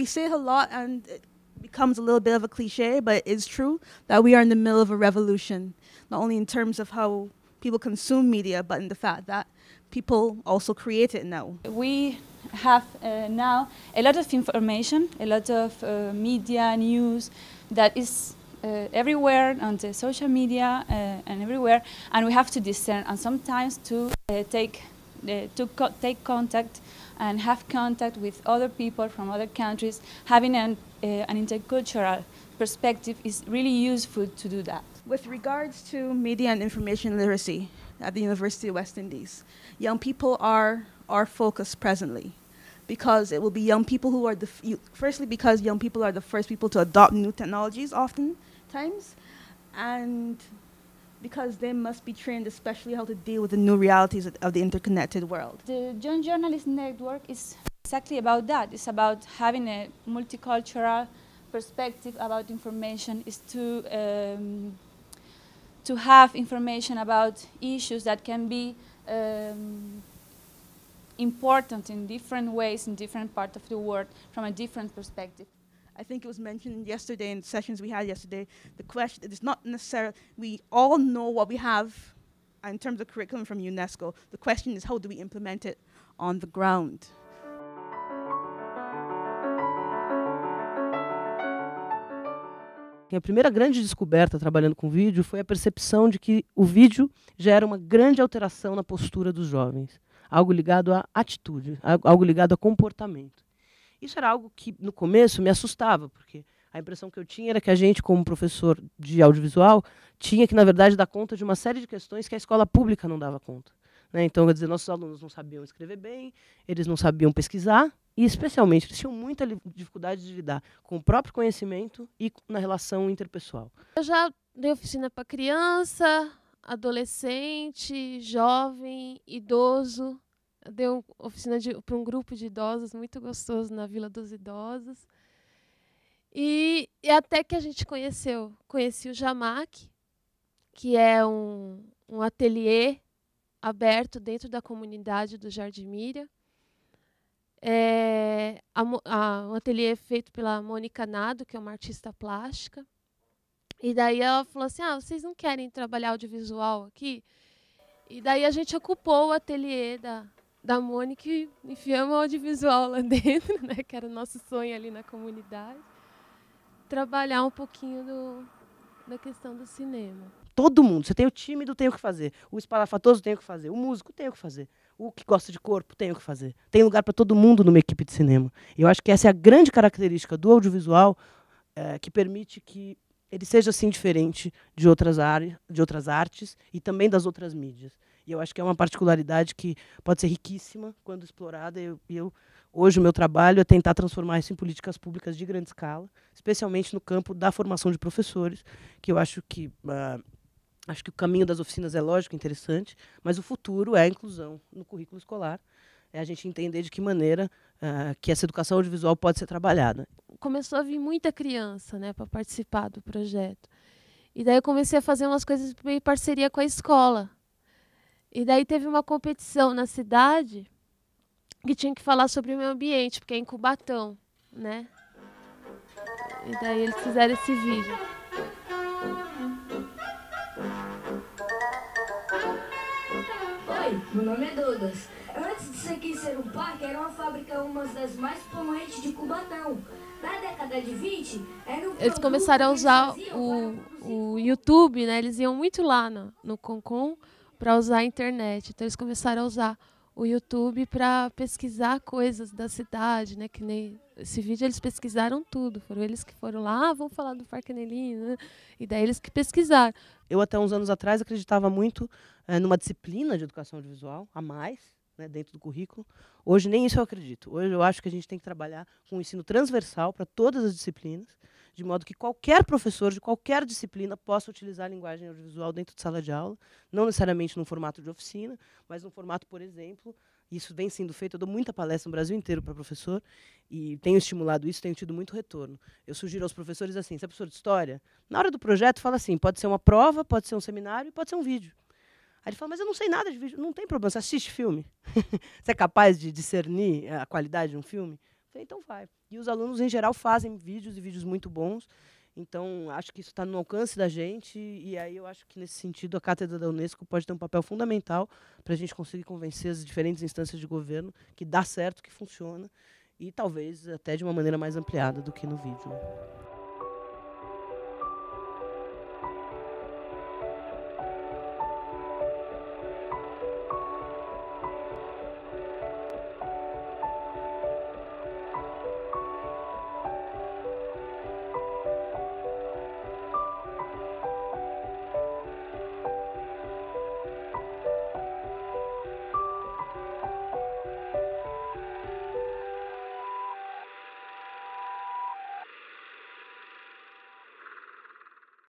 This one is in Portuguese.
we say it a lot and it becomes a little bit of a cliche, but it's true that we are in the middle of a revolution, not only in terms of how people consume media, but in the fact that people also create it now. We have uh, now a lot of information, a lot of uh, media news that is uh, everywhere on the social media uh, and everywhere, and we have to discern and sometimes to uh, take uh, to co take contact and have contact with other people from other countries, having an, uh, an intercultural perspective is really useful to do that. With regards to media and information literacy at the University of West Indies, young people are our focus presently because it will be young people who are the, firstly, because young people are the first people to adopt new technologies oftentimes, and because they must be trained especially how to deal with the new realities of the interconnected world. The Young Journalist Network is exactly about that. It's about having a multicultural perspective about information, It's to, um, to have information about issues that can be um, important in different ways in different parts of the world from a different perspective. I think it was mentioned yesterday in the sessions we had yesterday, the question is not necessarily, we all know what we have in terms of curriculum from UNESCO. The question is how do we implement it on the ground? a primeira grande descoberta trabalhando com vídeo foi a percepção de que o vídeo gera uma grande alteração na postura dos jovens, algo ligado à atitude, algo ligado a comportamento. Isso era algo que no começo me assustava, porque a impressão que eu tinha era que a gente, como professor de audiovisual, tinha que, na verdade, dar conta de uma série de questões que a escola pública não dava conta. Né? Então, quer dizer, nossos alunos não sabiam escrever bem, eles não sabiam pesquisar, e, especialmente, eles tinham muita dificuldade de lidar com o próprio conhecimento e na relação interpessoal. Eu já dei oficina para criança, adolescente, jovem, idoso deu oficina para um grupo de idosos muito gostoso na Vila dos Idosos. E, e até que a gente conheceu, conheci o Jamac, que é um, um ateliê aberto dentro da comunidade do Jardim Mira. É a, a, um ateliê feito pela Mônica Nado, que é uma artista plástica. E daí ela falou assim: ah, vocês não querem trabalhar audiovisual aqui? E daí a gente ocupou o ateliê da, da Mônica e enfiamos o audiovisual lá dentro, né, que era o nosso sonho ali na comunidade. Trabalhar um pouquinho do, da questão do cinema. Todo mundo, você tem o tímido, tem o que fazer. O espalafatoso tem o que fazer. O músico tem o que fazer. O que gosta de corpo tem o que fazer. Tem lugar para todo mundo numa equipe de cinema. Eu acho que essa é a grande característica do audiovisual é, que permite que ele seja assim diferente de outras áreas, de outras artes e também das outras mídias. E eu acho que é uma particularidade que pode ser riquíssima quando explorada. E eu, eu, hoje o meu trabalho é tentar transformar isso em políticas públicas de grande escala, especialmente no campo da formação de professores, que eu acho que uh, acho que o caminho das oficinas é lógico, interessante, mas o futuro é a inclusão no currículo escolar. É a gente entender de que maneira uh, que essa educação audiovisual pode ser trabalhada começou a vir muita criança né, para participar do projeto. E daí eu comecei a fazer umas coisas em parceria com a escola. E daí teve uma competição na cidade que tinha que falar sobre o meio ambiente, porque é em Cubatão, né? E daí eles fizeram esse vídeo. Oi, meu nome é Douglas. Antes ser aqui ser um parque, era uma fábrica uma das mais poluentes de Cubatão. Na década de 20, era um Eles começaram a usar o, o YouTube, né? Eles iam muito lá no, no Concon para usar a internet. Então eles começaram a usar o YouTube para pesquisar coisas da cidade, né? Que nem esse vídeo eles pesquisaram tudo. Foram eles que foram lá, ah, vamos falar do Parque né? E daí eles que pesquisaram. Eu, até uns anos atrás, acreditava muito é, numa disciplina de educação audiovisual, a mais, né, dentro do currículo. Hoje nem isso eu acredito. Hoje eu acho que a gente tem que trabalhar com ensino transversal para todas as disciplinas de modo que qualquer professor de qualquer disciplina possa utilizar a linguagem audiovisual dentro de sala de aula, não necessariamente no formato de oficina, mas no formato, por exemplo, isso vem sendo feito, eu dou muita palestra no Brasil inteiro para professor e tenho estimulado isso, tenho tido muito retorno. Eu sugiro aos professores assim, se é professor de história, na hora do projeto fala assim, pode ser uma prova, pode ser um seminário, pode ser um vídeo. Aí ele fala, mas eu não sei nada de vídeo. Não tem problema, você assiste filme. você é capaz de discernir a qualidade de um filme? Falei, então vai. E os alunos, em geral, fazem vídeos e vídeos muito bons. Então, acho que isso está no alcance da gente, e aí eu acho que, nesse sentido, a Cátedra da Unesco pode ter um papel fundamental para a gente conseguir convencer as diferentes instâncias de governo que dá certo, que funciona, e talvez até de uma maneira mais ampliada do que no vídeo. Né?